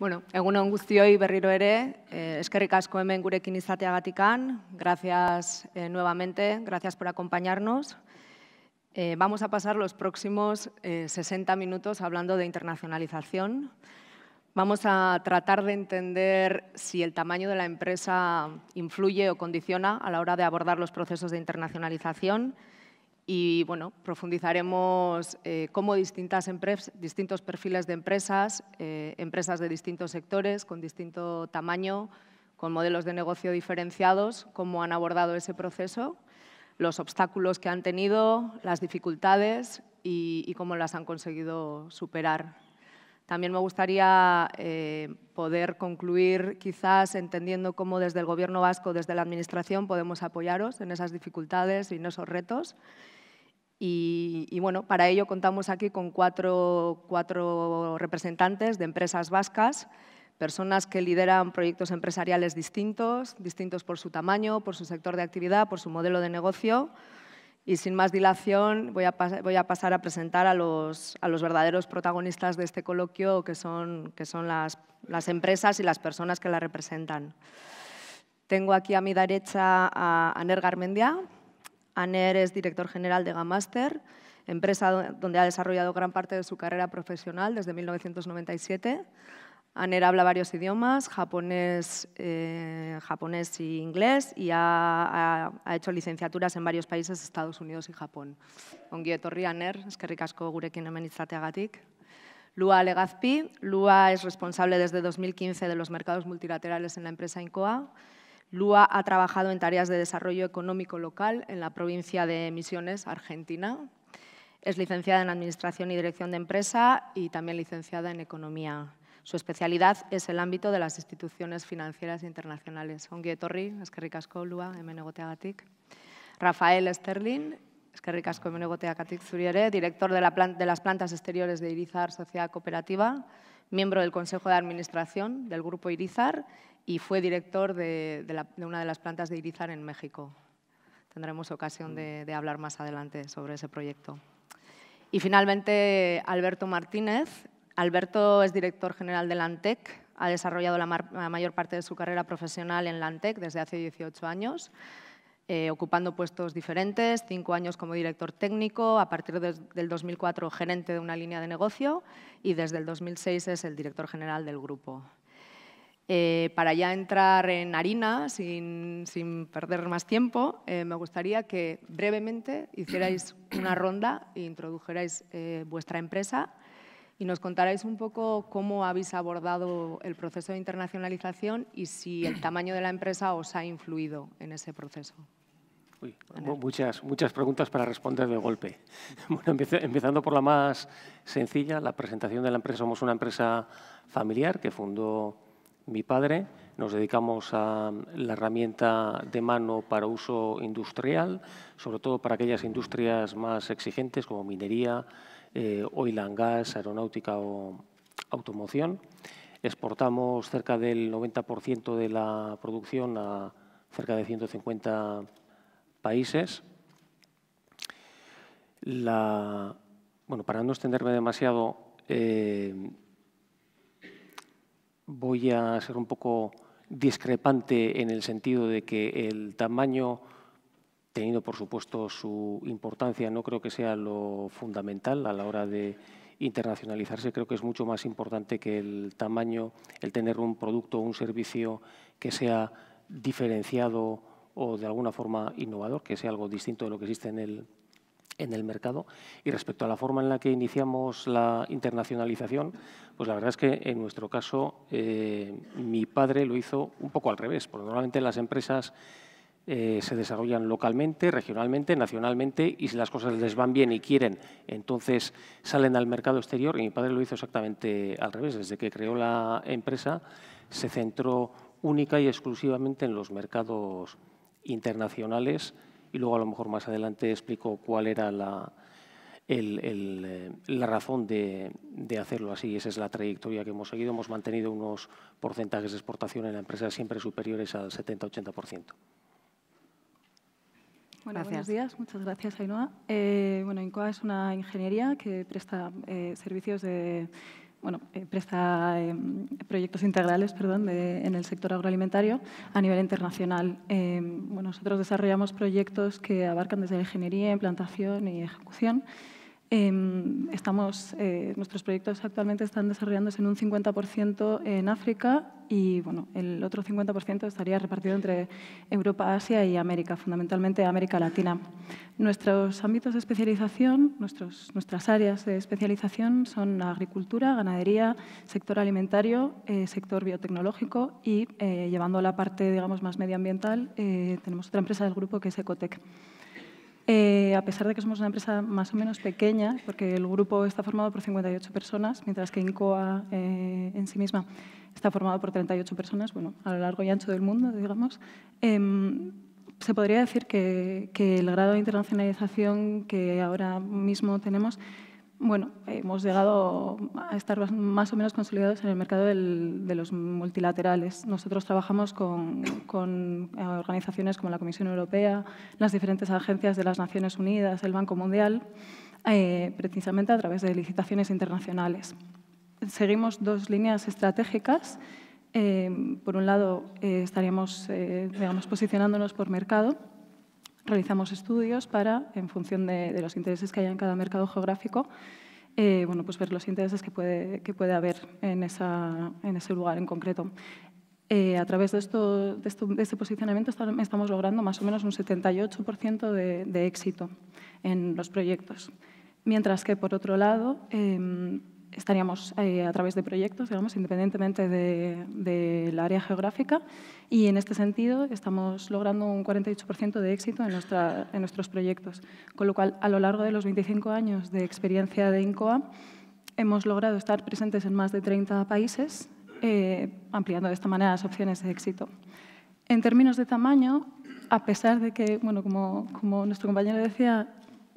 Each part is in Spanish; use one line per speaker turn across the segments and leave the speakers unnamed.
Bueno, guztioi berriro ere, eh, eskerrik asko hemen gracias eh, nuevamente, gracias por acompañarnos. Eh, vamos a pasar los próximos 60 eh, minutos hablando de internacionalización. Vamos a tratar de entender si el tamaño de la empresa influye o condiciona a la hora de abordar los procesos de internacionalización y bueno, profundizaremos eh, cómo distintas distintos perfiles de empresas, eh, empresas de distintos sectores, con distinto tamaño, con modelos de negocio diferenciados, cómo han abordado ese proceso, los obstáculos que han tenido, las dificultades y cómo las han conseguido superar. También me gustaría eh, poder concluir quizás entendiendo cómo desde el Gobierno vasco, desde la Administración, podemos apoyaros en esas dificultades y en esos retos. Y, bueno, para ello contamos aquí con cuatro representantes de empresas vascas, personas que lideran proyectos empresariales distintos, distintos por su tamaño, por su sector de actividad, por su modelo de negocio, y sin más dilación, voy a, pasar a presentar a los, a los, verdaderos protagonistas de este coloquio, que son, que son las, las, empresas y las personas que la representan. Tengo aquí a mi derecha a Aner Garmendia. Aner es director general de Gamaster, empresa donde ha desarrollado gran parte de su carrera profesional desde 1997. Aner habla varios idiomas, japonés, eh, japonés y inglés, y ha, hecho licenciaturas en varios países, Estados Unidos y Japón. Ongi Aner, eskerrik gurekin hemen izateagatik. Lua Legazpi. Lua es responsable desde 2015 de los mercados multilaterales en la empresa Incoa. Lua ha trabajado en tareas de desarrollo económico local en la provincia de Misiones, Argentina. Es licenciada en Administración y Dirección de Empresa y también licenciada en Economía. Su especialidad es el ámbito de las instituciones financieras internacionales. Ongi etorri, eskerrik asko lua, Rafael Sterling, eskerrik asko hemen Zuriere, director de, de las plantas exteriores de Irizar Sociedad Cooperativa, miembro del Consejo de Administración del Grupo Irizar y fue director de, una de las plantas de Irizar en México. Tendremos ocasión de, de hablar más adelante sobre ese proyecto. Y finalmente, Alberto Martínez, Alberto es director general de Lantec, ha desarrollado la, mayor parte de su carrera profesional en Lantec desde hace 18 años. Eh, ocupando puestos diferentes, cinco años como director técnico, a partir del 2004 gerente de una línea de negocio y desde el 2006 es el director general del grupo. Eh, para ya entrar en harina, sin, perder más tiempo, eh, me gustaría que brevemente hicierais una ronda e introdujerais vuestra empresa y nos contaréis un poco cómo habéis abordado el proceso de internacionalización y si el tamaño de la empresa os ha influido en ese proceso.
muchas, muchas preguntas para responder de golpe. empezando por la más sencilla, la presentación de la empresa. Somos una empresa familiar que fundó mi padre. Nos dedicamos a la herramienta de mano para uso industrial, sobre todo para aquellas industrias más exigentes como minería, eh, oil and gas, aeronáutica o automoción. Exportamos cerca del 90% de la producción a cerca de 150 países. bueno, para no extenderme demasiado, eh, voy a ser un poco discrepante en el sentido de que el tamaño teniendo por supuesto su importancia, no creo que sea lo fundamental a la hora de internacionalizarse, creo que es mucho más importante que el tamaño, el tener un producto o un servicio que sea diferenciado o de alguna forma innovador, que sea algo distinto de lo que existe en el, en el mercado. Y respecto a la forma en la que iniciamos la internacionalización, pues la verdad es que en nuestro caso eh, mi padre lo hizo un poco al revés, porque normalmente las empresas eh, se desarrollan localmente, regionalmente, nacionalmente y si las cosas les van bien y quieren, entonces salen al mercado exterior y mi padre lo hizo exactamente al revés. Desde que creó la empresa se centró única y exclusivamente en los mercados internacionales y luego a lo mejor más adelante explico cuál era eh, la, razón de, de, hacerlo así. Esa es la trayectoria que hemos seguido. Hemos mantenido unos porcentajes de exportación en la empresa siempre superiores al 70-80%
buenos días. Muchas gracias, Ainhoa. Eh, bueno, INCOA es una ingeniería que presta eh, servicios de... Bueno, eh, presta em, proyectos integrales, perdón, en el sector agroalimentario a nivel internacional. Em, bueno, nosotros desarrollamos proyectos que abarcan desde la ingeniería, implantación y ejecución. Em, estamos, eh, nuestros proyectos actualmente están desarrollándose en un 50% en África y bueno, el otro 50% estaría repartido entre Europa, Asia y América, fundamentalmente América Latina. Nuestros ámbitos de especialización, nuestros, nuestras áreas de especialización son agricultura, ganadería, sector alimentario, eh, sector biotecnológico y eh, llevando la parte digamos, más medioambiental eh, tenemos otra empresa del grupo que es Ecotec. Eh, a pesar de que somos una empresa más o menos pequeña, porque el grupo está formado por 58 personas, mientras que INCOA eh, en sí misma está formado por 38 personas, bueno, a lo largo y ancho del mundo, digamos, em, se podría decir que el grado de internacionalización que ahora mismo tenemos bueno, hemos llegado a estar más o menos consolidados en el mercado de los multilaterales. Nosotros trabajamos con, eh, organizaciones como la Comisión Europea, las diferentes agencias de las Naciones Unidas, el Banco Mundial, eh, precisamente a través de licitaciones internacionales. Seguimos dos líneas estratégicas. Eh, por un lado, estaríamos digamos, posicionándonos por mercado realizamos estudios para, en función de, los intereses que haya en cada mercado geográfico, eh, bueno, pues ver los intereses que puede, que puede haber en, esa, en ese lugar en concreto. Eh, a través de, esto, este posicionamiento estamos logrando más o menos un 78% de, de, éxito en los proyectos. Mientras que, por otro lado, em, estaríamos eh, a través de proyectos, digamos, independientemente del de, la área geográfica y en este sentido estamos logrando un 48% de éxito en, nuestra, en nuestros proyectos, con lo cual a lo largo de los 25 años de experiencia de INCOA hemos logrado estar presentes en más de 30 países, eh, ampliando de esta manera las opciones de éxito. En términos de tamaño, a pesar de que, bueno, como, como nuestro compañero decía,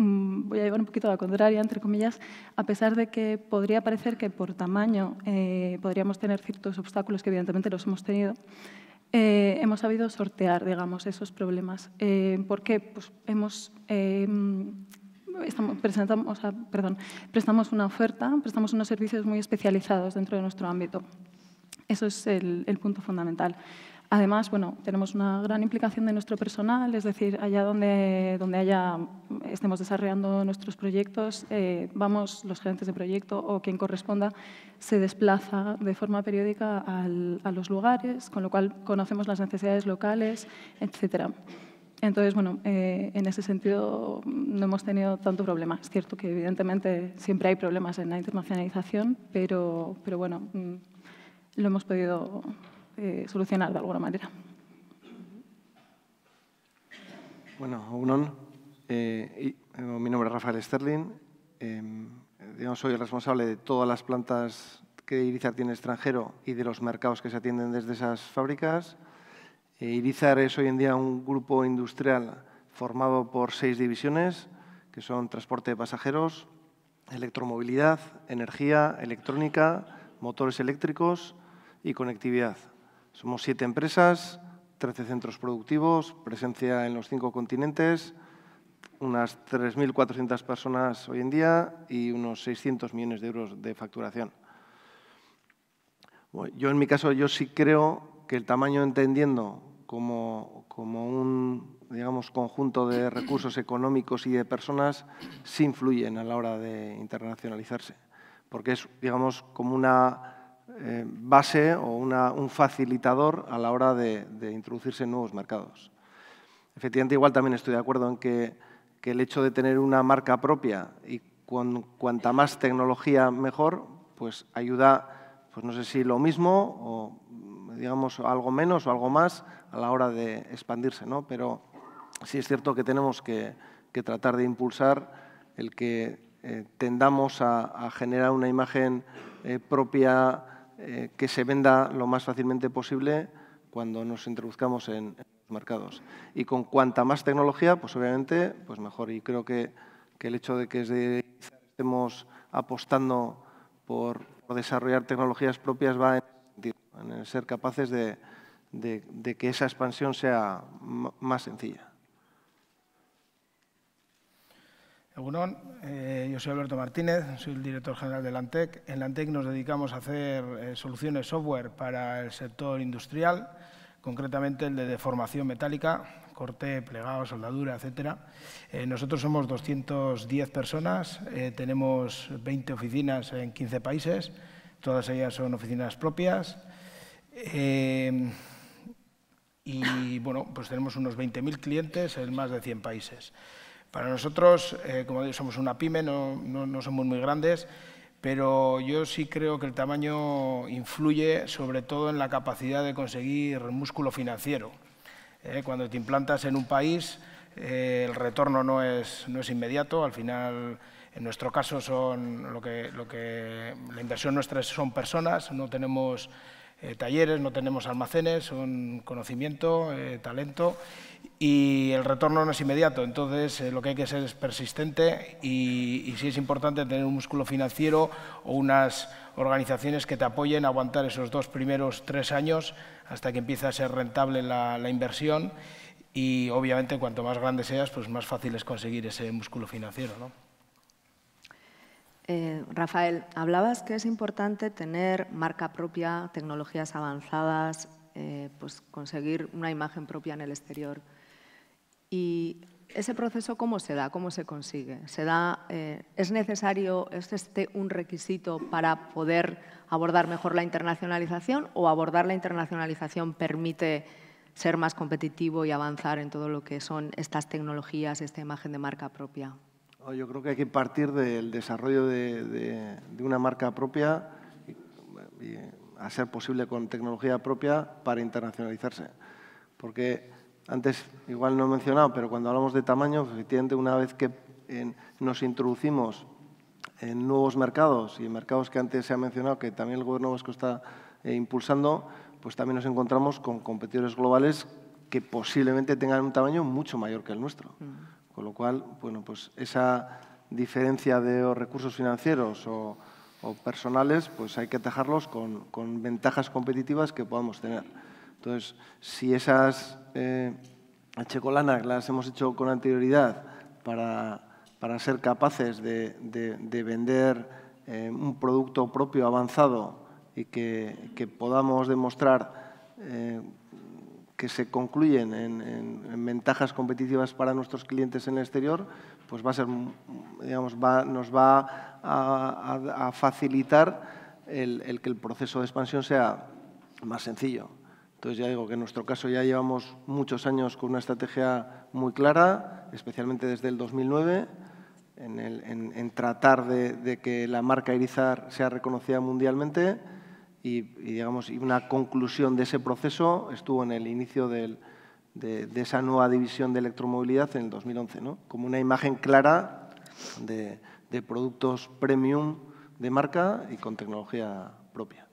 Mm, voy a llevar un poquito a la contraria, entre comillas, a pesar de que podría parecer que por tamaño eh, podríamos tener ciertos obstáculos que evidentemente los hemos tenido, eh, hemos sabido sortear, digamos, esos problemas. porque eh, ¿Por qué? Pues hemos... Estamos, presentamos, perdón, prestamos una oferta, prestamos unos servicios muy especializados dentro de nuestro ámbito. Eso es el punto fundamental. Además, bueno, tenemos una gran implicación de nuestro personal, es decir, allá donde, donde haya, estemos desarrollando nuestros proyectos, eh, vamos los gerentes de proyecto o quien corresponda, se desplaza de forma periódica a los lugares, con lo cual conocemos las necesidades locales, etcétera. Entonces, bueno, eh, en ese sentido no hemos tenido tanto problema. Es cierto que evidentemente siempre hay problemas en la internacionalización, pero, pero bueno, mm, lo hemos podido eh, solucionar de alguna manera.
Bueno, Unon, eh, eh, mi nombre es Rafael Sterling. Yo em, soy el responsable de todas las plantas que Irizar tiene extranjero y de los mercados que se atienden desde esas fábricas. Irizar es hoy en día un grupo industrial formado por seis divisiones, que son transporte de pasajeros, electromovilidad, energía, electrónica, motores eléctricos y conectividad. Somos siete empresas, 13 centros productivos, presencia en los cinco continentes, unas 3.400 personas hoy en día y unos 600 millones de euros de facturación. yo en mi caso, yo sí creo que el tamaño, entendiendo como, un digamos, conjunto de recursos económicos y de personas, sí influyen a la hora de internacionalizarse, porque es digamos, como una eh, base o un facilitador a la hora de, introducirse en nuevos mercados. Efectivamente, igual también estoy de acuerdo en que, el hecho de tener una marca propia y cuanta más tecnología mejor, pues ayuda, pues no sé si lo mismo o digamos algo menos o algo más a la hora de expandirse, ¿no? Pero sí es cierto que tenemos que, tratar de impulsar el que eh, tendamos a, generar una imagen eh, propia eh, que se venda lo más fácilmente posible cuando nos introduzcamos en, los mercados. Y con cuanta más tecnología, pues obviamente, pues mejor. Y creo que, el hecho de que estemos apostando por, desarrollar tecnologías propias va en, en ser capaces de que esa expansión sea más sencilla.
Eh, yo soy Alberto Martínez, soy el director general de Lantec. En Lantec nos dedicamos a hacer eh, soluciones software para el sector industrial, concretamente el de deformación metálica, corte, plegado, soldadura, etc. Eh, nosotros somos 210 personas, tenemos 20 oficinas en 15 países, todas ellas son oficinas propias. Em, y bueno, pues tenemos unos 20.000 clientes en más de 100 países. Para nosotros, eh, como digo, somos una pyme, no, somos muy grandes, pero yo sí creo que el tamaño influye sobre todo en la capacidad de conseguir músculo financiero. Eh, cuando te implantas en un país, eh, el retorno no es, no es inmediato, al final... En nuestro caso, son lo que, lo que, la inversión nuestra son personas, no tenemos eh, talleres, no tenemos almacenes, son conocimiento, eh, talento y el retorno no es inmediato. Entonces, eh, lo que hay que ser es persistente y, si sí es importante tener un músculo financiero o unas organizaciones que te apoyen a aguantar esos dos primeros tres años hasta que empiece a ser rentable la, la inversión y obviamente cuanto más grande seas, pues más fácil es conseguir ese músculo financiero. ¿no?
Eh, Rafael, hablabas que es importante tener marca propia, tecnologías avanzadas, eh, pues conseguir una imagen propia en el exterior. ¿Y ese proceso cómo se da? ¿Cómo se consigue? Eh, ¿Es necesario, es este un requisito para poder abordar mejor la internacionalización o abordar la internacionalización permite ser más competitivo y avanzar en todo lo que son estas tecnologías, esta imagen de marca propia?
Yo creo que hay que partir del desarrollo de, una marca propia, y, a ser posible con tecnología propia, para internacionalizarse. Porque antes, igual no he mencionado, pero cuando hablamos de tamaño, efectivamente, una vez que nos introducimos en nuevos mercados y en mercados que antes se ha mencionado, que también el Gobierno vasco está eh, impulsando, pues también nos encontramos con competidores globales que posiblemente tengan un tamaño mucho mayor que el nuestro. Mm. Con lo cual, bueno, pues esa diferencia de recursos financieros o, personales, pues hay que atajarlos con, ventajas competitivas que podamos tener. Entonces, si esas eh, checolanas las hemos hecho con anterioridad para, ser capaces de, vender eh, un producto propio avanzado y que, podamos demostrar eh, que se concluyen en, ventajas competitivas para nuestros clientes en el exterior, pues va a ser, nos va a, facilitar el, que el proceso de expansión sea más sencillo. Entonces ya digo que en nuestro caso ya llevamos muchos años con una estrategia muy clara, especialmente desde el 2009, en, tratar de, de que la marca Irizar sea reconocida mundialmente y, digamos, y una conclusión de ese proceso estuvo en el inicio de, esa nueva división de electromovilidad en el 2011, ¿no? como una imagen clara de, productos premium de marca y con tecnología propia.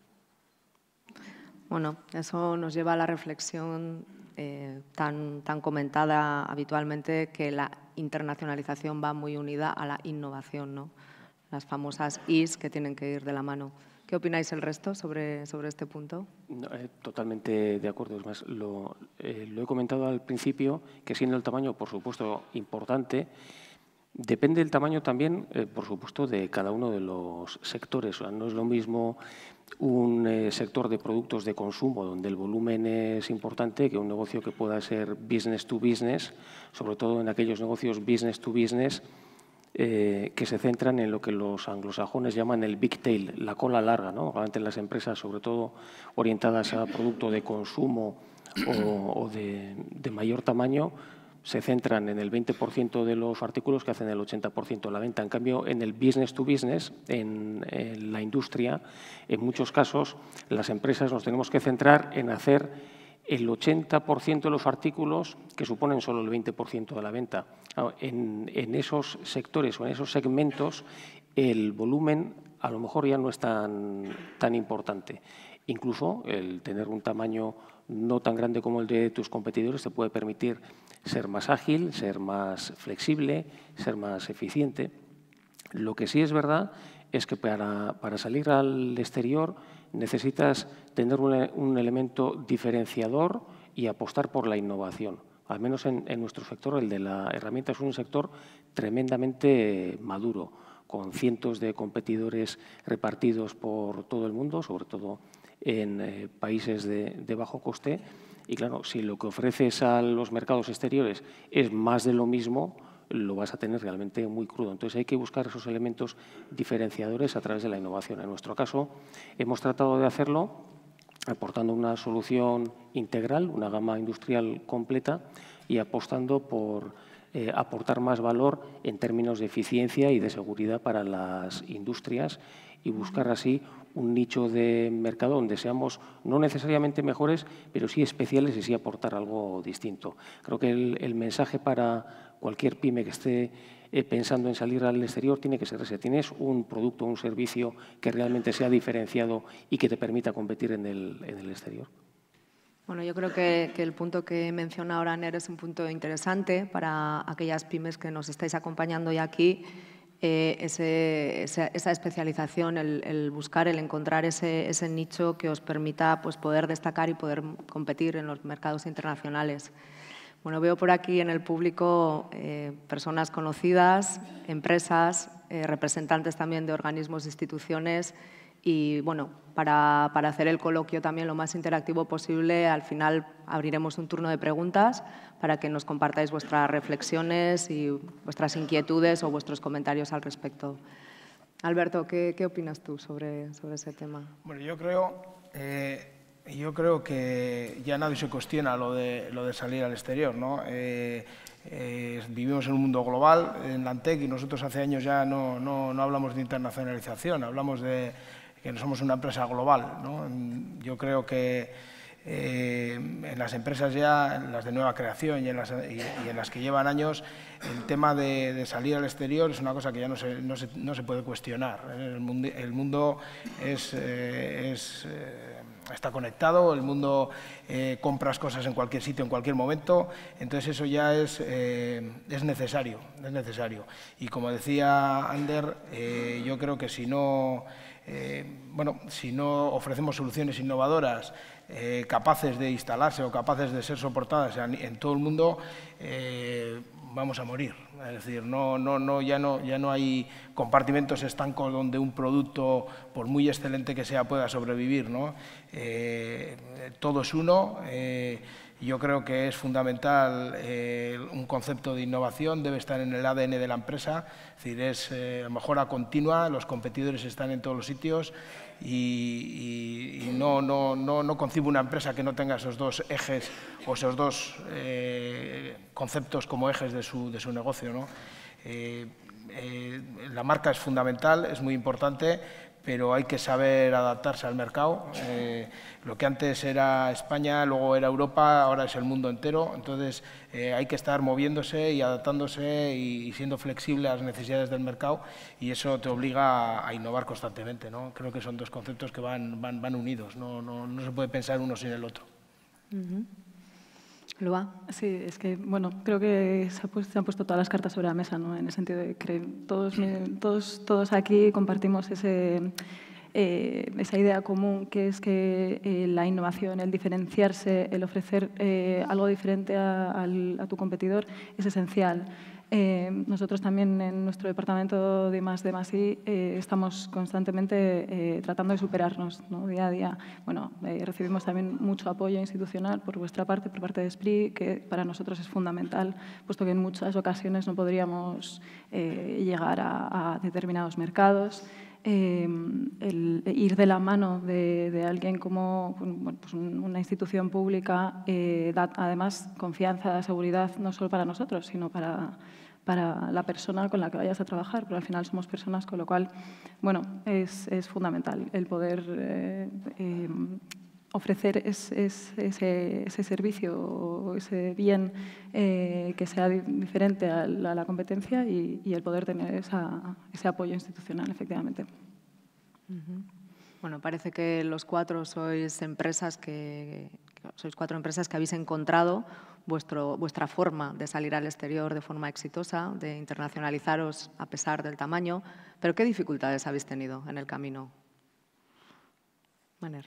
Bueno, eso nos lleva a la reflexión eh, tan, tan comentada habitualmente que la internacionalización va muy unida a la innovación, ¿no? las famosas Is que tienen que ir de la mano. ¿Qué opináis el resto sobre, sobre este punto?
Eh, totalmente de acuerdo. Es más, eh, lo, he comentado al principio, que siendo el tamaño, por supuesto, importante, depende del tamaño también, eh, por supuesto, de cada uno de los sectores. no es lo mismo un sector de productos de consumo donde el volumen es importante que un negocio que pueda ser business to business, sobre todo en aquellos negocios business to business eh, que se centran en lo que los anglosajones llaman el big tail, la cola larga, ¿no? Normalmente las empresas, sobre todo orientadas a producto de consumo o, de, mayor tamaño, se centran en el 20% de los artículos que hacen el 80% de la venta. En cambio, en el business to business, en, la industria, en muchos casos, las empresas nos tenemos que centrar en hacer el 80% de los artículos que suponen solo el 20% de la venta. Ah, en, esos sectores o en esos segmentos el volumen a lo mejor ya no es tan, tan importante. Incluso el tener un tamaño no tan grande como el de tus competidores te puede permitir ser más ágil, ser más flexible, ser más eficiente. Lo que sí es verdad es que para, para salir al exterior necesitas tener un, elemento diferenciador y apostar por la innovación. Al menos en, nuestro sector, el de la herramienta es un sector tremendamente maduro, con cientos de competidores repartidos por todo el mundo, sobre todo en eh, países de, bajo coste. Y claro, si lo que ofreces a los mercados exteriores es más de lo mismo, lo vas a tener realmente muy crudo. Entonces hay que buscar esos elementos diferenciadores a través de la innovación. En nuestro caso, hemos tratado de hacerlo aportando una solución integral, una gama industrial completa y apostando por eh, aportar más valor en términos de eficiencia y de seguridad para las industrias y buscar así un nicho de mercado donde seamos no necesariamente mejores, pero sí especiales y sí aportar algo distinto. Creo que el mensaje para cualquier pyme que esté eh, pensando en salir al exterior tiene que ser ese. Tienes un producto, un servicio que realmente sea diferenciado y que te permita competir en el, exterior.
Bueno, yo creo que, el punto que menciona ahora Ner es un punto interesante para aquellas pymes que nos estáis acompañando ya aquí. Eh, esa, especialización, el, buscar, el encontrar ese, ese, nicho que os permita pues, poder destacar y poder competir en los mercados internacionales. Bueno, veo por aquí en el público eh, personas conocidas, empresas, eh, representantes también de organismos, e instituciones y, bueno, para, para, hacer el coloquio también lo más interactivo posible, al final abriremos un turno de preguntas para que nos compartáis vuestras reflexiones y vuestras inquietudes o vuestros comentarios al respecto. Alberto, ¿qué, opinas tú sobre, sobre ese tema?
Bueno, yo creo... Eh, yo creo que ya nadie se cuestiona lo de, lo de salir al exterior. ¿no? Eh, eh, vivimos en un mundo global, en la ANTEC, y nosotros hace años ya no, hablamos de internacionalización, hablamos de que somos una empresa global. ¿no? Yo creo que eh, en las empresas ya, en las de nueva creación y en las, y, en las que llevan años, el tema de, salir al exterior es una cosa que ya no se, no se, no se puede cuestionar. El mundo, el mundo es está conectado, el mundo eh, compras cosas en cualquier sitio, en cualquier momento, entonces eso ya es, eh, es necesario, es necesario. Y como decía Ander, eh, yo creo que si no, eh, bueno, si no ofrecemos soluciones innovadoras, eh, capaces de instalarse o capaces de ser soportadas en, todo el mundo, eh, vamos a morir. Es decir, no, no, no, ya, no, ya no hay compartimentos estancos donde un producto, por muy excelente que sea, pueda sobrevivir. ¿no? Eh, todo es uno. yo creo que es fundamental un concepto de innovación, debe estar en el ADN de la empresa, es decir, es mejora continua, los competidores están en todos los sitios y, no, no, no, no, concibo una empresa que no tenga esos dos ejes o esos dos eh, conceptos como ejes de su, de su negocio. Eh, eh, la marca es fundamental, es muy importante, pero hay que saber adaptarse al mercado. Eh, lo que antes era España, luego era Europa, ahora es el mundo entero. Entonces eh, hay que estar moviéndose y adaptándose y, siendo flexible a las necesidades del mercado y eso te obliga a, innovar constantemente. ¿no? Creo que son dos conceptos que van, van, van unidos, no, no, no, se puede pensar uno sin el otro.
Sí, es que, bueno, creo que se, han puesto, todas las cartas sobre la mesa, ¿no? En el sentido de que todos, todos, todos aquí compartimos ese, eh, esa idea común que es que eh, la innovación, el diferenciarse, el ofrecer eh, algo diferente a, tu competidor es esencial. Eh, nosotros también en nuestro departamento de más de más y eh, estamos constantemente eh, tratando de superarnos ¿no? día a día. Bueno, recibimos también mucho apoyo institucional por vuestra parte, por parte de Esprit, que para nosotros es fundamental, puesto que en muchas ocasiones no podríamos llegar a, determinados mercados. Em, el ir de la mano de, alguien como pues una institución pública da además confianza, seguridad, no solo para nosotros, sino para, para la persona con la que vayas a trabajar, pero al final somos personas, con lo cual, bueno, es, fundamental el poder eh, em, ofrecer ese, servicio o ese bien eh, que sea diferente a la, competencia y, el poder tener ese apoyo institucional, efectivamente.
Bueno, parece que los cuatro sois empresas cuatro empresas que habéis encontrado vuestro, vuestra forma de salir al exterior de forma exitosa, de internacionalizaros a pesar del tamaño, pero ¿qué dificultades habéis tenido en el camino?
Maner.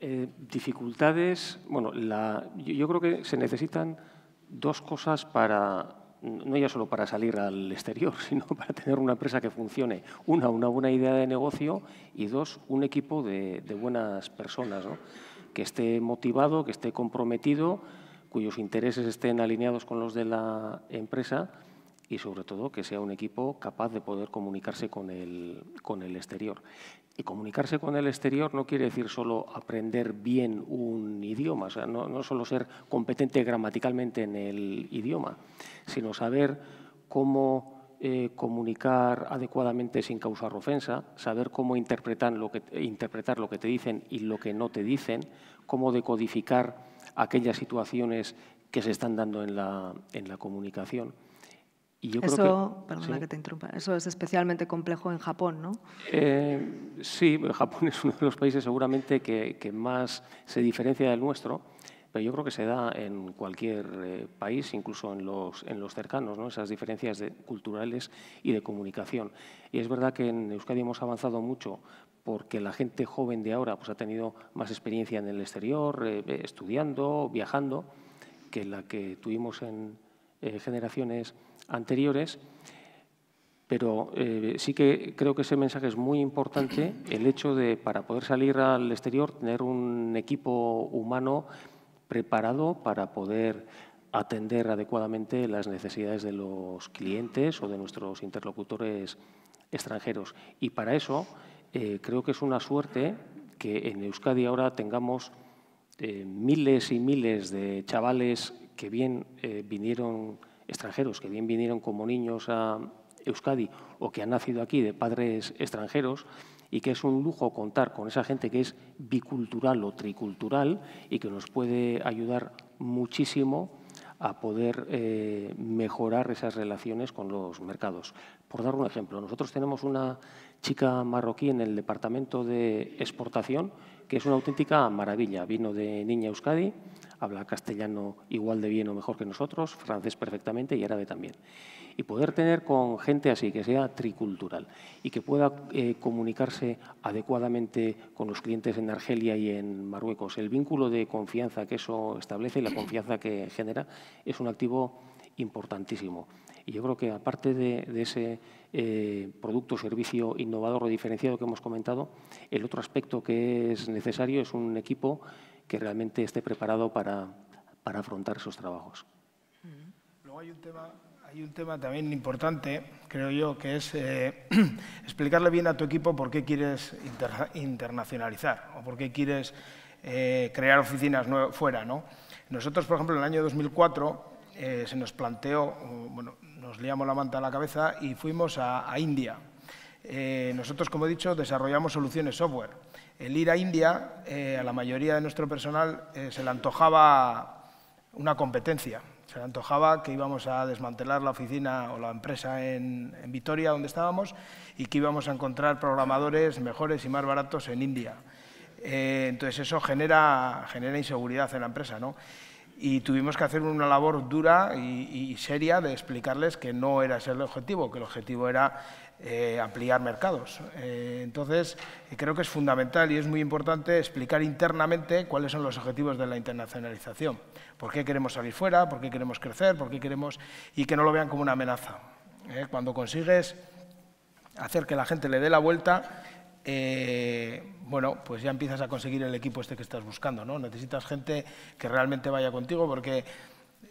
Eh, dificultades, bueno, la, yo, creo que se necesitan dos cosas para, no ya solo para salir al exterior, sino para tener una empresa que funcione. Una, una buena idea de negocio y dos, un equipo de, de buenas personas, ¿no? que esté motivado, que esté comprometido cuyos intereses estén alineados con los de la empresa y, sobre todo, que sea un equipo capaz de poder comunicarse con el, con el exterior. Y comunicarse con el exterior no quiere decir solo aprender bien un idioma, no, solo ser competente gramaticalmente en el idioma, sino saber cómo eh, comunicar adecuadamente sin causar ofensa, saber cómo lo, que, interpretar lo que te dicen y lo que no te dicen, cómo decodificar aquellas situaciones que se están dando en la, la comunicación. Y eso, perdona que
te interrumpa, eso es especialmente complejo en Japón, ¿no?
Eh, sí, Japón es uno de los países seguramente que, más se diferencia del nuestro, pero yo creo que se da en cualquier eh, país, incluso en los, en los cercanos, ¿no? esas diferencias de, culturales y de comunicación. Y es verdad que en Euskadi hemos avanzado mucho porque la gente joven de ahora pues, ha tenido más experiencia en el exterior, eh, eh, estudiando, viajando, que la que tuvimos en eh, generaciones anteriores. Pero sí que creo que ese mensaje es muy importante, el hecho de, para poder salir al exterior, tener un equipo humano preparado para poder atender adecuadamente las necesidades de los clientes o de nuestros interlocutores extranjeros. Y para eso eh, creo que es una suerte que en Euskadi ahora tengamos eh, miles y miles de chavales que bien eh, vinieron extranjeros, que bien vinieron como niños a Euskadi o que han nacido aquí de padres extranjeros y que es un lujo contar con esa gente que es bicultural o tricultural y que nos puede ayudar muchísimo a poder eh, mejorar esas relaciones con los mercados. Por dar un ejemplo, nosotros tenemos una chica marroquí en el departamento de exportación que es una auténtica maravilla. Vino de Niña Euskadi, habla castellano igual de bien o mejor que nosotros, francés perfectamente y árabe también y poder tener con gente así, que sea tricultural y que pueda eh, comunicarse adecuadamente con los clientes en Argelia y en Marruecos. El vínculo de confianza que eso establece y la confianza que genera es un activo importantísimo. Y yo creo que aparte de, ese eh, producto o servicio innovador o diferenciado que hemos comentado, el otro aspecto que es necesario es un equipo que realmente esté preparado para, para afrontar esos trabajos.
Luego hay un tema hay un tema también importante, creo yo, que es eh, explicarle bien a tu equipo por qué quieres internacionalizar o por qué quieres eh, crear oficinas fuera. Nosotros, por ejemplo, en el año 2004 eh, se nos planteó, bueno, nos liamos la manta a la cabeza y fuimos a India. nosotros, como he dicho, desarrollamos soluciones software. El ir a India, a la mayoría de nuestro personal se le antojaba una competencia se antojaba que íbamos a desmantelar la oficina o la empresa en, Vitoria, donde estábamos, y que íbamos a encontrar programadores mejores y más baratos en India. Eh, entonces eso genera, genera inseguridad en la empresa, Y tuvimos que hacer una labor dura y, y, seria de explicarles que no era ese el objetivo, que el objetivo era eh, ampliar mercados. Eh, entonces, eh, creo que es fundamental y es muy importante explicar internamente cuáles son los objetivos de la internacionalización. ¿Por qué queremos salir fuera? ¿Por qué queremos crecer? ¿Por qué queremos...? Y que no lo vean como una amenaza. cuando consigues hacer que la gente le dé la vuelta, bueno, pues ya empiezas a conseguir el equipo este que estás buscando, ¿no? Necesitas gente que realmente vaya contigo porque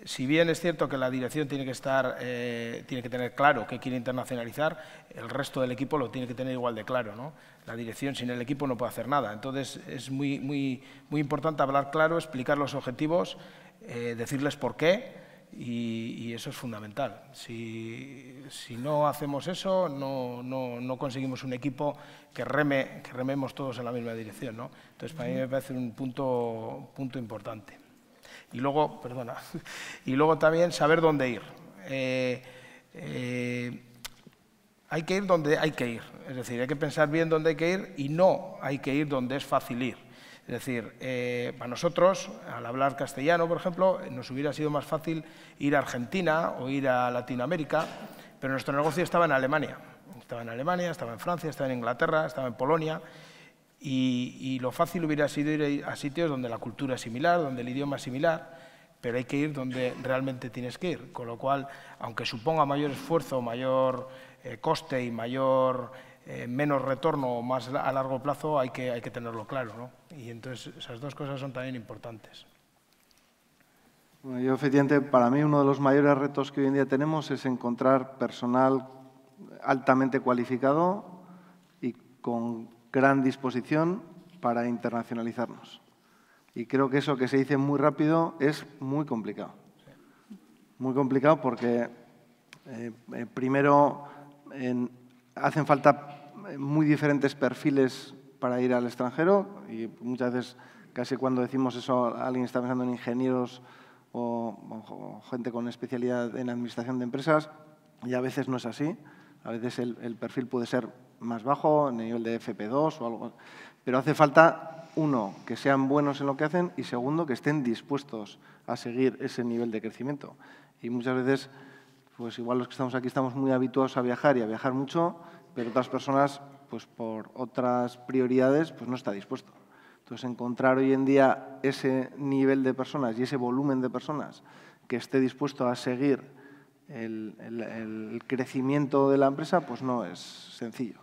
si bien es cierto que la dirección tiene que, estar, eh, tiene que tener claro que quiere internacionalizar, el resto del equipo lo tiene que tener igual de claro. ¿no? La dirección sin el equipo no puede hacer nada. Entonces es muy, muy, muy importante hablar claro, explicar los objetivos, eh, decirles por qué y, eso es fundamental. Si, no hacemos eso, no, no, no conseguimos un equipo que, reme, que rememos todos en la misma dirección. ¿no? Entonces para mí me parece un punto, punto importante. Y luego, perdona, y luego también saber dónde ir. Eh, eh, hay que ir donde hay que ir, es decir, hay que pensar bien dónde hay que ir y no hay que ir donde es fácil ir. Es decir, eh, para nosotros, al hablar castellano, por ejemplo, nos hubiera sido más fácil ir a Argentina o ir a Latinoamérica, pero nuestro negocio estaba en Alemania. Estaba en Alemania, estaba en Francia, estaba en Inglaterra, estaba en Polonia. Y, lo fácil hubiera sido ir a sitios donde la cultura es similar, donde el idioma es similar, pero hay que ir donde realmente tienes que ir. Con lo cual, aunque suponga mayor esfuerzo, mayor eh, coste y mayor, eh, menos retorno más a largo plazo, hay que, hay que tenerlo claro. ¿no? Y entonces esas dos cosas son también importantes.
Bueno, yo, efectivamente, para mí uno de los mayores retos que hoy en día tenemos es encontrar personal altamente cualificado y con gran disposición para internacionalizarnos. Y creo que eso que se dice muy rápido es muy complicado. Muy complicado porque, eh, eh, primero, hacen falta eh, muy diferentes perfiles para ir al extranjero y muchas veces casi cuando decimos eso alguien está pensando en ingenieros o, gente con especialidad en administración de empresas y a veces no es así. A veces el, el perfil puede ser más bajo, en el nivel de FP2 o algo. Pero hace falta, uno, que sean buenos en lo que hacen y segundo, que estén dispuestos a seguir ese nivel de crecimiento. Y muchas veces, pues igual los que estamos aquí estamos muy habituados a viajar y a viajar mucho, pero otras personas, pues por otras prioridades, pues no está dispuesto. Entonces, encontrar hoy en día ese nivel de personas y ese volumen de personas que esté dispuesto a seguir el crecimiento de la empresa, pues no es sencillo.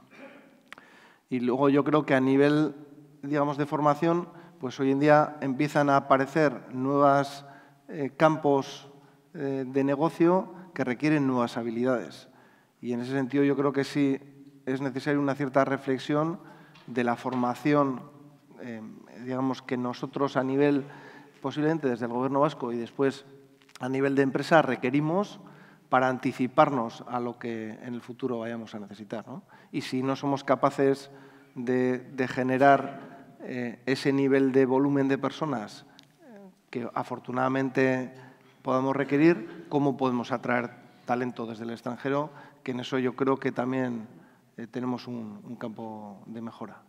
Y luego yo creo que a nivel, digamos, de formación, pues hoy en día empiezan a aparecer nuevos eh, campos eh, de negocio que requieren nuevas habilidades. Y en ese sentido yo creo que sí es necesaria una cierta reflexión de la formación, eh, digamos, que nosotros a nivel, posiblemente desde el Gobierno vasco y después a nivel de empresa, requerimos para anticiparnos a lo que en el futuro vayamos a necesitar. ¿no? Y si no somos capaces de, generar eh, ese nivel de volumen de personas eh, que afortunadamente podamos requerir, ¿cómo podemos atraer talento desde el extranjero? Que en eso yo creo que también eh, tenemos un, campo de mejora.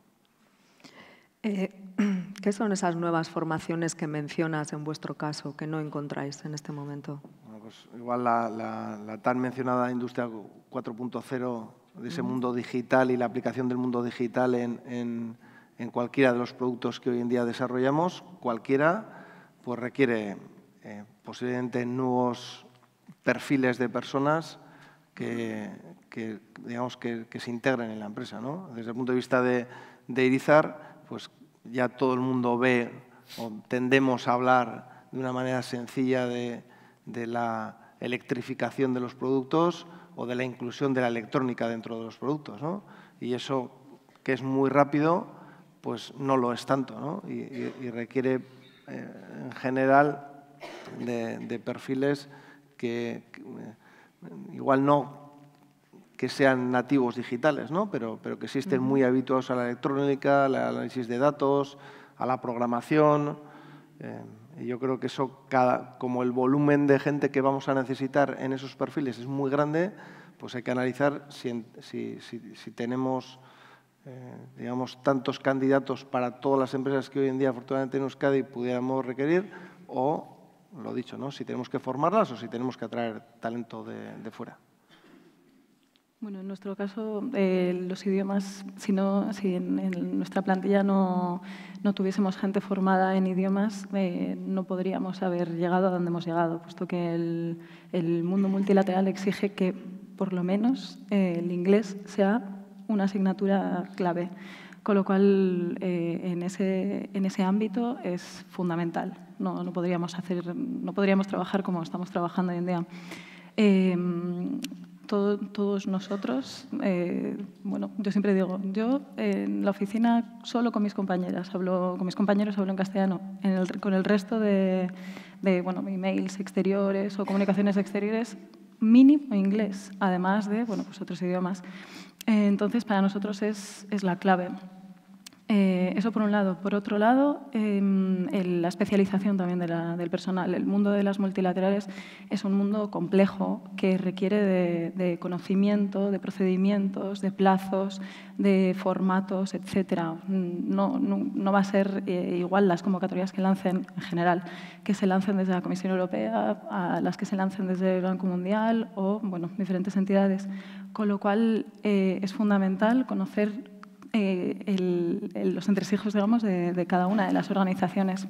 ¿Qué son esas nuevas formaciones que mencionas en vuestro caso que no encontráis en este momento?
Pues, igual la, tan mencionada industria 4.0 de ese mundo digital y la aplicación del mundo digital en, en, cualquiera de los productos que hoy en día desarrollamos, cualquiera, pues requiere eh, posiblemente nuevos perfiles de personas que, digamos, que, se integren en la empresa. ¿no? Desde el punto de vista de, de Irizar, pues ya todo el mundo ve o tendemos a hablar de una manera sencilla de de la electrificación de los productos o de la inclusión de la electrónica dentro de los productos. Y eso, que es muy rápido, pues no lo es tanto y, requiere, eh, en general, de, perfiles que, eh, igual no que sean nativos digitales, ¿no? pero, pero que existen muy habituados a la electrónica, al análisis de datos, a la programación. Eh, yo creo que eso, cada, como el volumen de gente que vamos a necesitar en esos perfiles es muy grande, pues hay que analizar si, si, tenemos eh, digamos, tantos candidatos para todas las empresas que hoy en día afortunadamente en Euskadi pudiéramos requerir o, lo dicho, ¿no? si tenemos que formarlas o si tenemos que atraer talento de fuera.
Bueno, en nuestro caso, eh, los idiomas, si, si en, nuestra plantilla no, tuviésemos gente formada en idiomas, eh, no podríamos haber llegado a donde hemos llegado, puesto que el, mundo multilateral exige que, por lo menos, eh, el inglés sea una asignatura clave. Con lo cual, en ese, en, ese, ámbito es fundamental. No, podríamos hacer, no podríamos trabajar como estamos trabajando hoy en día todos nosotros, eh, bueno, yo siempre digo, yo en la oficina solo con mis compañeras, hablo, con mis compañeros hablo en castellano, con el resto de, de bueno, emails exteriores o comunicaciones exteriores, mínimo inglés, además de bueno, pues otros idiomas. Eh, entonces, para nosotros es, es la clave. Eh, eso por un lado. Por otro lado, em, la especialización también del personal. El mundo de las multilaterales es un mundo complejo que requiere de, conocimiento, de procedimientos, de plazos, de formatos, etc. No, va a ser eh, igual las convocatorias que lancen en general, que se lancen desde la Comisión Europea a las que se lancen desde el Banco Mundial o bueno, diferentes entidades. Con lo cual, eh, es fundamental conocer eh, los entresijos digamos, de, cada una de las organizaciones.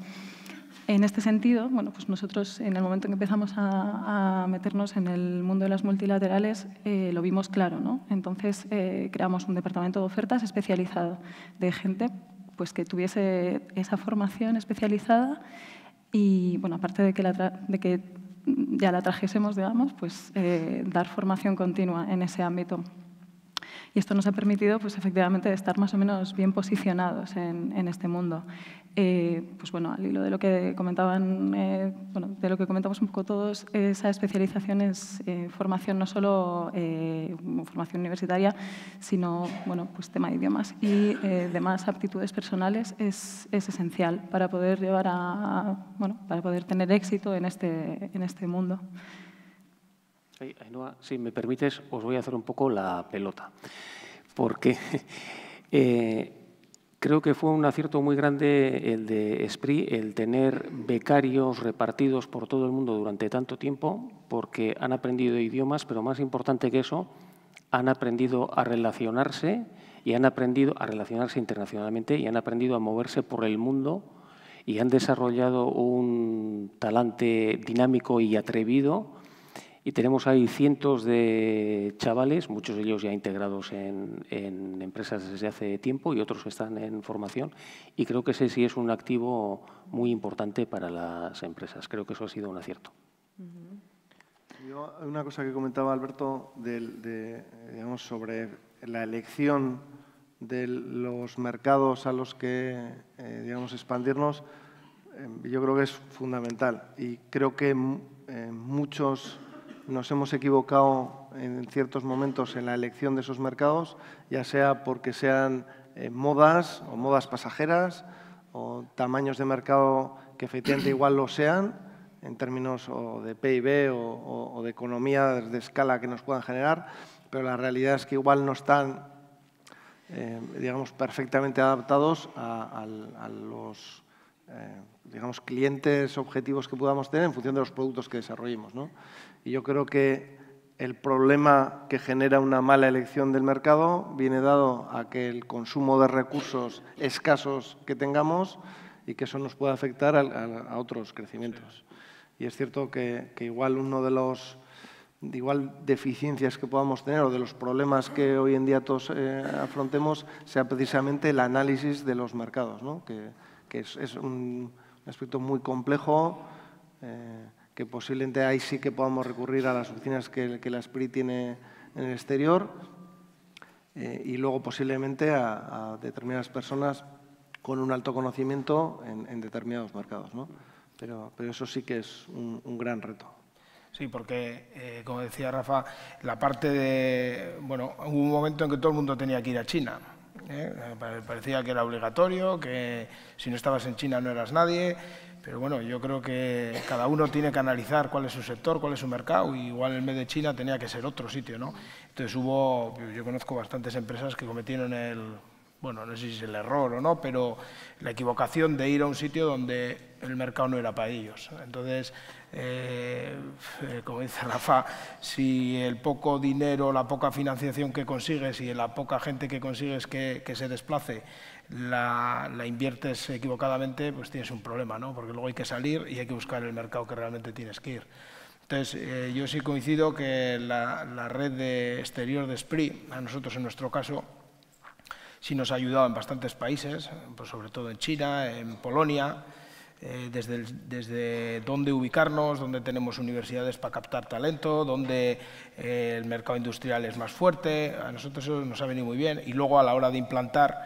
En este sentido, bueno, pues nosotros en el momento en que empezamos a, meternos en el mundo de las multilaterales eh, lo vimos claro. ¿no? Entonces eh, creamos un departamento de ofertas especializado de gente pues, que tuviese esa formación especializada y bueno, aparte de que, ya la trajésemos, digamos, pues dar formación continua en ese ámbito. Y esto nos ha permitido, pues, efectivamente, estar más o menos bien posicionados en, este mundo. Eh, pues bueno, al hilo de lo que comentaban, eh, de lo que comentamos un poco todos, esa especialización es eh, formación no solo formación universitaria, sino bueno, pues tema de idiomas y demás aptitudes personales es, esencial para poder llevar para poder tener éxito en este, en este mundo.
Ay, si me permites, os voy a hacer un poco la pelota, porque eh, creo que fue un acierto muy grande el de Esprit el tener becarios repartidos por todo el mundo durante tanto tiempo, porque han aprendido idiomas, pero más importante que eso, han aprendido a relacionarse y han aprendido a relacionarse internacionalmente y han aprendido a moverse por el mundo y han desarrollado un talante dinámico y atrevido y tenemos ahí cientos de chavales, muchos de ellos ya integrados en, empresas desde hace tiempo y otros están en formación y creo que ese sí es un activo muy importante para las empresas. Creo que eso ha sido un acierto.
una cosa que comentaba Alberto de, sobre la elección de los mercados a los que eh, digamos, expandirnos, eh, yo creo que es fundamental y creo que eh, muchos nos hemos equivocado en ciertos momentos en la elección de esos mercados, ya sea porque sean eh, modas o modas pasajeras o tamaños de mercado que efectivamente igual lo sean en términos de PIB o, de economía de escala que nos puedan generar, pero la realidad es que igual no están eh, digamos, perfectamente adaptados a, los eh, digamos, clientes objetivos que podamos tener en función de los productos que desarrollemos. ¿no? yo creo que el problema que genera una mala elección del mercado viene dado a que el consumo de recursos escasos que tengamos y que eso nos puede afectar a, otros crecimientos. Y es cierto que, igual uno de los igual deficiencias que podamos tener o de los problemas que hoy en día todos eh, afrontemos sea precisamente el análisis de los mercados, ¿no? que, es, un aspecto muy complejo. Eh, que posiblemente ahí sí que podamos recurrir a las oficinas que, la SPRI tiene en el exterior eh, y luego posiblemente a, determinadas personas con un alto conocimiento en, determinados mercados. ¿no? Pero, pero, eso sí que es un, gran reto.
Sí, porque, eh, como decía Rafa, la parte de... Bueno, hubo un momento en que todo el mundo tenía que ir a China. ¿eh? Parecía que era obligatorio, que si no estabas en China no eras nadie. Pero bueno, yo creo que cada uno tiene que analizar cuál es su sector, cuál es su mercado, y igual el mes de China tenía que ser otro sitio, ¿no? Entonces hubo, yo conozco bastantes empresas que cometieron el, bueno, no sé si es el error o no, pero la equivocación de ir a un sitio donde el mercado no era para ellos. Entonces, eh, eh, como dice Rafa, si el poco dinero, la poca financiación que consigues y la poca gente que consigues que se desplace la, inviertes equivocadamente, pues tienes un problema, ¿no? Porque luego hay que salir y hay que buscar el mercado que realmente tienes que ir. Entonces, eh, yo sí coincido que la, red de exterior de SPRI, a nosotros en nuestro caso, sí nos ha ayudado en bastantes países, pues sobre todo en China, en Polonia, eh, desde, desde, dónde ubicarnos, dónde tenemos universidades para captar talento, dónde eh, el mercado industrial es más fuerte. A nosotros eso nos ha venido muy bien. Y luego a la hora de implantar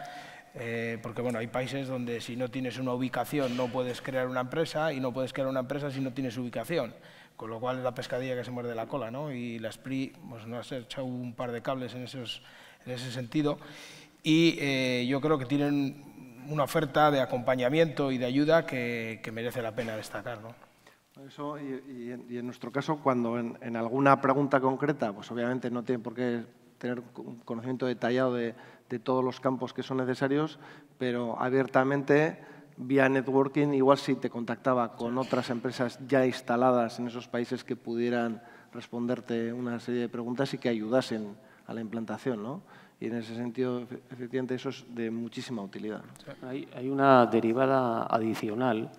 eh, porque bueno, hay países donde si no tienes una ubicación no puedes crear una empresa y no puedes crear una empresa si no tienes ubicación. Con lo cual es la pescadilla que se muerde la cola, ¿no? Y la SPRI pues, nos ha echado un par de cables en, esos, en ese sentido. Y eh, yo creo que tienen una oferta de acompañamiento y de ayuda que, merece la pena destacar, ¿no?
Eso, y, en, nuestro caso, cuando en, alguna pregunta concreta, pues obviamente no tienen por qué tener un conocimiento detallado de, de todos los campos que son necesarios, pero abiertamente vía networking, igual si te contactaba con otras empresas ya instaladas en esos países que pudieran responderte una serie de preguntas y que ayudasen a la implantación, ¿no? Y en ese sentido, efectivamente, eso es de muchísima utilidad. hay
una derivada adicional.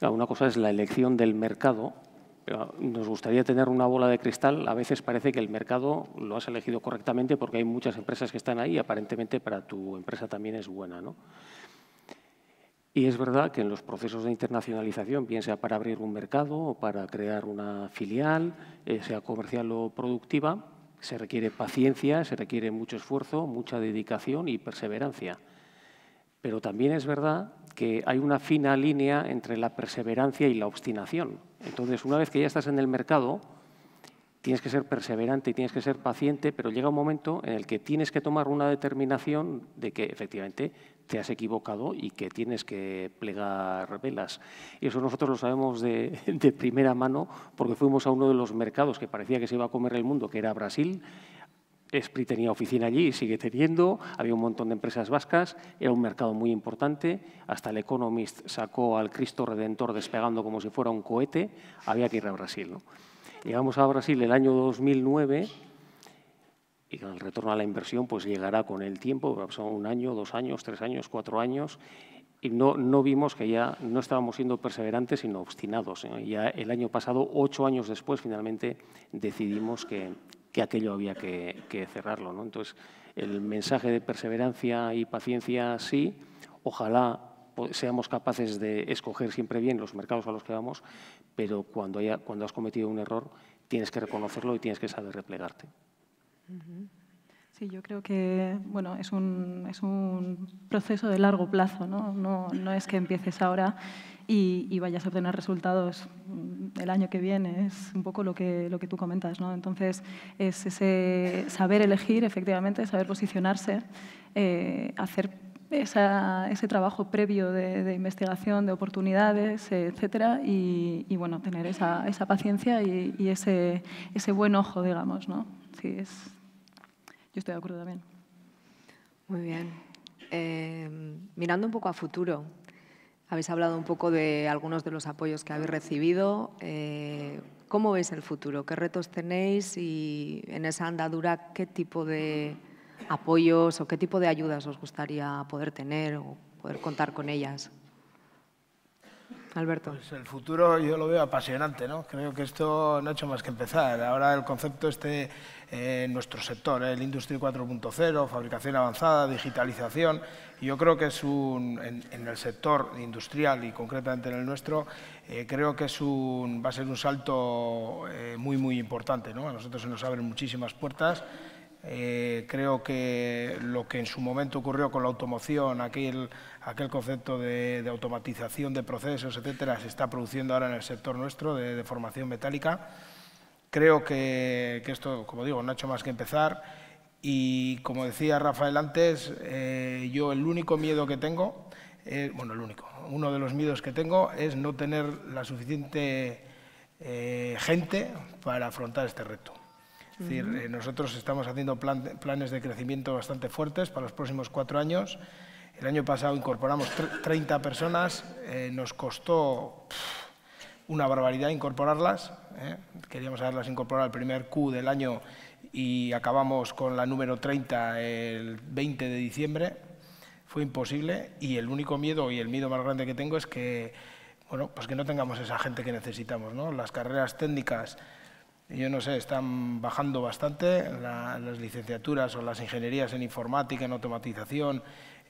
Una cosa es la elección del mercado nos gustaría tener una bola de cristal. A veces parece que el mercado lo has elegido correctamente porque hay muchas empresas que están ahí y aparentemente para tu empresa también es buena. ¿no? Y es verdad que en los procesos de internacionalización, bien sea para abrir un mercado o para crear una filial, eh, sea comercial o productiva, se requiere paciencia, se requiere mucho esfuerzo, mucha dedicación y perseverancia. Pero también es verdad que hay una fina línea entre la perseverancia y la obstinación. Entonces, una vez que ya estás en el mercado, tienes que ser perseverante y tienes que ser paciente, pero llega un momento en el que tienes que tomar una determinación de que efectivamente te has equivocado y que tienes que plegar velas. Y eso nosotros lo sabemos de, de primera mano porque fuimos a uno de los mercados que parecía que se iba a comer el mundo, que era Brasil, Esprit tenía oficina allí y sigue teniendo, había un montón de empresas vascas, era un mercado muy importante, hasta el Economist sacó al Cristo Redentor despegando como si fuera un cohete, había que ir a Brasil. Llegamos a Brasil el año 2009 y el retorno a la inversión pues llegará con el tiempo, son un año, dos años, tres años, cuatro años, y no, no, vimos que ya no estábamos siendo perseverantes, sino obstinados. Ya el año pasado, ocho años después, finalmente decidimos que, que aquello había que, cerrarlo. ¿no? Entonces, el mensaje de perseverancia y paciencia sí, ojalá seamos capaces de escoger siempre bien los mercados a los que vamos, pero cuando, haya, cuando has cometido un error tienes que reconocerlo y tienes que saber replegarte.
Sí, yo creo que bueno, es, un, es un proceso de largo plazo, ¿no? No, es que empieces ahora y, vayas a obtener resultados mm, el año que viene, es un poco lo que, lo que tú comentas. ¿no? Entonces, es ese saber elegir, efectivamente, saber posicionarse, eh, hacer esa, ese trabajo previo de, investigación de oportunidades, etcétera, y, bueno, tener esa, esa paciencia y, ese, ese buen ojo, digamos, ¿no? Sí, es yo estoy de acuerdo también.
Muy bien. Em, mirando un poco a futuro, habéis hablado un poco de algunos de los apoyos que habéis recibido. Eh, ¿Cómo veis el futuro? ¿Qué retos tenéis y en esa andadura qué tipo de apoyos o qué tipo de ayudas os gustaría poder tener o poder contar con ellas? Alberto.
Pues el futuro yo lo veo apasionante, ¿no? Creo que esto no ha hecho más que empezar. Ahora el concepto este en nuestro sector, ¿eh? el Industry 4.0, fabricación avanzada, digitalización. Yo creo que es un, en, el sector industrial y concretamente en el nuestro, eh, creo que va a ser un salto eh, muy, muy importante. A nosotros se nos abren muchísimas puertas. creo que lo que en su momento ocurrió con la automoción, aquel, concepto de, automatización de procesos, etcétera, se está produciendo ahora en el sector nuestro de formación metálica. Creo que, esto, como digo, no ha hecho más que empezar y como decía Rafael antes, eh, yo el único miedo que tengo, eh, bueno, el único, uno de los miedos que tengo es no tener la suficiente eh, gente para afrontar este reto. Es decir, nosotros estamos haciendo planes de crecimiento bastante fuertes para los próximos cuatro años. El año pasado incorporamos 30 personas, nos costó una barbaridad incorporarlas. ¿eh? Queríamos haberlas incorporado al primer Q del año y acabamos con la número 30 el 20 de diciembre. Fue imposible y el único miedo y el miedo más grande que tengo es que, bueno, pues que no tengamos esa gente que necesitamos. Las carreras técnicas, yo no sé, están bajando bastante, las licenciaturas o las ingenierías en informática, en automatización,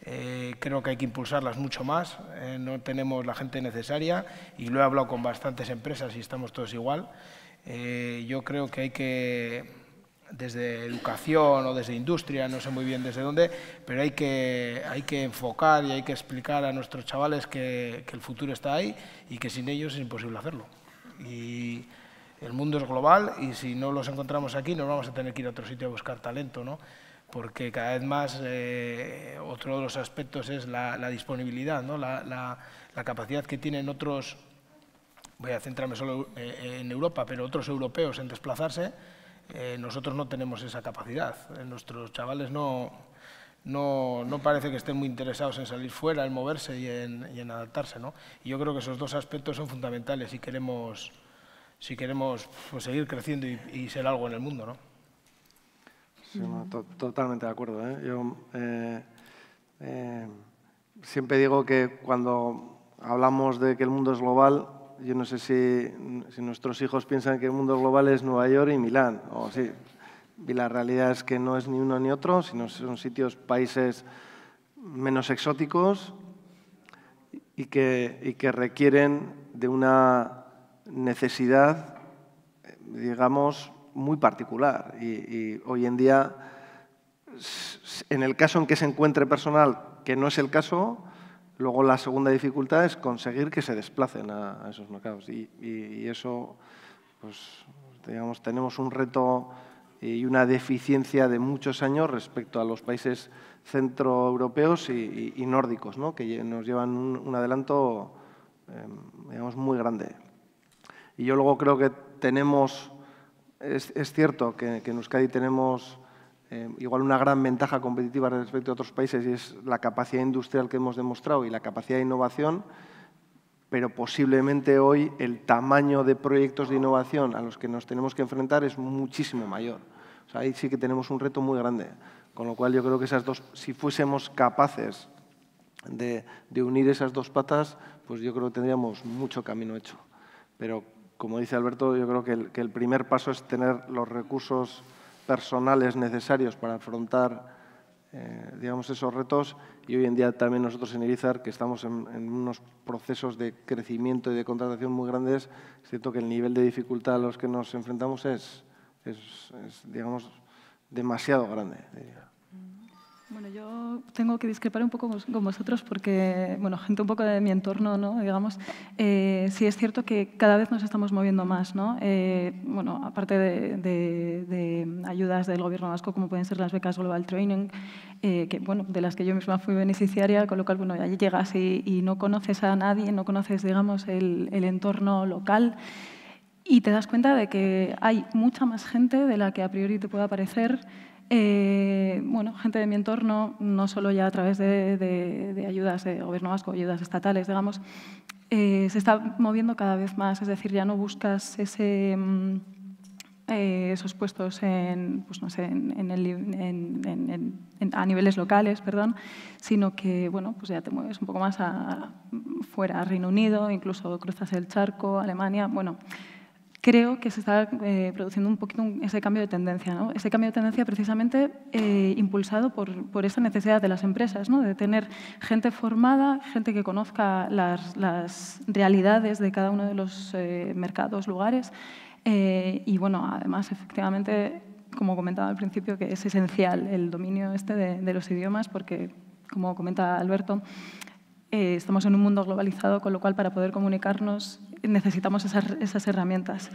eh, creo que hay que impulsarlas mucho más, eh, no tenemos la gente necesaria y lo he hablado con bastantes empresas y estamos todos igual. Eh, yo creo que hay que, desde educación o desde industria, no sé muy bien desde dónde, pero hay que, hay que enfocar y hay que explicar a nuestros chavales que, que el futuro está ahí y que sin ellos es imposible hacerlo. Y el mundo es global y si no los encontramos aquí nos vamos a tener que ir a otro sitio a buscar talento, ¿no? porque cada vez más eh, otro de los aspectos es la, disponibilidad, ¿no? la, capacidad que tienen otros, voy a centrarme solo eh, en Europa, pero otros europeos en desplazarse, eh, nosotros no tenemos esa capacidad. Nuestros chavales no, no, parece que estén muy interesados en salir fuera, en moverse y en, adaptarse. ¿no? Y yo creo que esos dos aspectos son fundamentales si queremos, si queremos pues, seguir creciendo y, y ser algo en el mundo. ¿no?
Sí, totalmente de acuerdo. ¿eh? Yo eh, eh, siempre digo que cuando hablamos de que el mundo es global, yo no sé si, nuestros hijos piensan que el mundo global es Nueva York y Milán. O sí. Y la realidad es que no es ni uno ni otro, sino son sitios, países menos exóticos y que, y que requieren de una necesidad, digamos, muy particular y, hoy en día, en el caso en que se encuentre personal, que no es el caso, luego la segunda dificultad es conseguir que se desplacen a, esos mercados y, eso, pues, digamos, tenemos un reto y una deficiencia de muchos años respecto a los países centroeuropeos y, y, nórdicos, que nos llevan un, adelanto em, digamos, muy grande. Y yo luego creo que tenemos es, cierto que, en Euskadi tenemos eh, igual una gran ventaja competitiva respecto a otros países y es la capacidad industrial que hemos demostrado y la capacidad de innovación, pero posiblemente hoy el tamaño de proyectos de innovación a los que nos tenemos que enfrentar es muchísimo mayor. ahí sí que tenemos un reto muy grande. Con lo cual yo creo que esas dos, si fuésemos capaces de, de unir esas dos patas, pues yo creo que tendríamos mucho camino hecho. Pero como dice Alberto, yo creo que el, primer paso es tener los recursos personales necesarios para afrontar eh, digamos, esos retos y hoy en día también nosotros en Irizar, que estamos en, unos procesos de crecimiento y de contratación muy grandes, siento que el nivel de dificultad a los que nos enfrentamos es, digamos, demasiado grande.
Bueno, yo tengo que discrepar un poco con vosotros porque, bueno, gente un poco de mi entorno, ¿no? Digamos, eh, sí es cierto que cada vez nos estamos moviendo más, ¿no? Eh, bueno, aparte de, ayudas del gobierno vasco, como pueden ser las becas Global Training, eh, que, bueno, de las que yo misma fui beneficiaria, con lo cual, bueno, allí llegas y, no conoces a nadie, no conoces, digamos, el, el entorno local. Y te das cuenta de que hay mucha más gente de la que a priori te pueda parecer, eh, bueno, gente de mi entorno, no solo ya a través de, ayudas de gobierno vasco, ayudas estatales, digamos, eh, se está moviendo cada vez más. Es decir, ya no buscas ese, mm, eh, esos puestos en, a niveles locales, perdón, sino que bueno, pues ya te mueves un poco más fuera, a Reino Unido, incluso cruzas el charco, Alemania. Bueno, creo que se está eh, produciendo un poquito ese cambio de tendencia. Ese cambio de tendencia precisamente eh, impulsado por, esa necesidad de las empresas, ¿no? de tener gente formada, gente que conozca las, realidades de cada uno de los eh, mercados, lugares. y bueno, además, efectivamente, como comentaba al principio, que es esencial el dominio este de, de los idiomas porque, como comenta Alberto, estamos en un mundo globalizado, con lo cual para poder comunicarnos necesitamos esas, esas herramientas.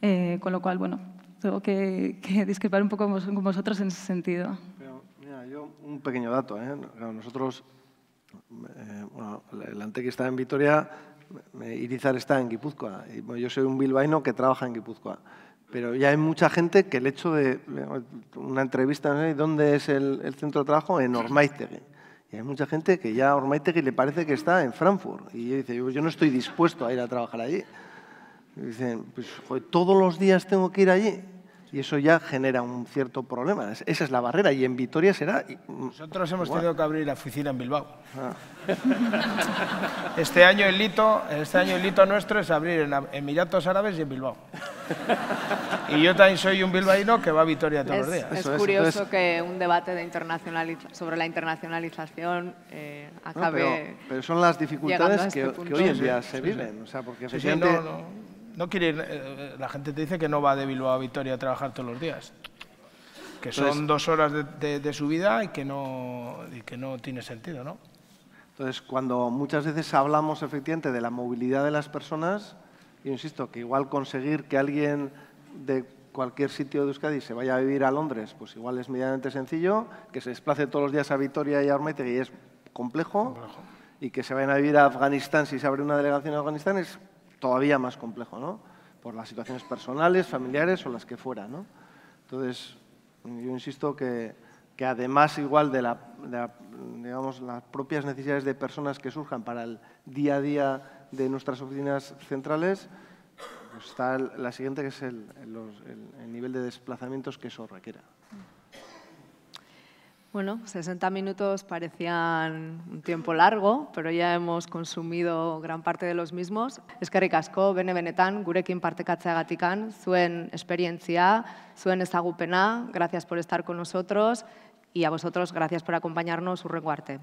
Eh, con lo cual, bueno, tengo que, que discrepar un poco con vosotros en ese sentido.
mira, yo un pequeño dato. ¿eh? Nosotros, eh, bueno, el ante que está en Vitoria, Irizar está en Guipúzcoa. Y, yo soy un bilbaíno que trabaja en Guipúzcoa. Pero ya hay mucha gente que el hecho de eh, una entrevista, ¿dónde es el, el centro de trabajo? En Ormaiztegui. Y hay mucha gente que ya a que le parece que está en Frankfurt. Y yo dice, yo no estoy dispuesto a ir a trabajar allí. Y dicen, pues joder, todos los días tengo que ir allí. Y eso ya genera un cierto problema. Esa es la barrera. Y en Vitoria será. Mm,
Nosotros hemos tenido que abrir la oficina en Bilbao. Ah. Este año el hito, este año el nuestro es abrir en Emiratos Árabes y en Bilbao. Y yo también soy un bilbaíno que va a Vitoria todos los días. Es, curioso
que un debate de sobre la internacionalización eh, acabe.
pero, pero, son las dificultades este que, hoy en día se viven. O sea, porque no quiere eh, la gente te dice que no va de Bilbao a Vitoria a trabajar todos los días. Que son dos horas de, su vida y que, no, que no tiene sentido, ¿no?
Entonces, cuando muchas veces hablamos efectivamente de la movilidad de las personas, yo insisto que igual conseguir que alguien de cualquier sitio de Euskadi se vaya a vivir a Londres, pues igual es medianamente sencillo, que se desplace todos los días a Vitoria y a y es complejo, y que se vayan a vivir a Afganistán si se abre una delegación en Afganistán es todavía más complejo, ¿no? Por las situaciones personales, familiares o las que fuera, ¿no? Entonces, yo insisto que, además igual de, digamos, las propias necesidades de personas que surjan para el día a día de nuestras oficinas centrales, pues está la siguiente que es el, el nivel de desplazamientos que eso requiera.
Bueno, 60 minutos parecían un tiempo largo, pero ya hemos consumido gran parte de los mismos. Eskerrik asko, bene benetan, gurekin partekatzeagatikan, suen experiencia, suen ezagupena, gracias por estar con nosotros y a vosotros gracias por acompañarnos su reguarte.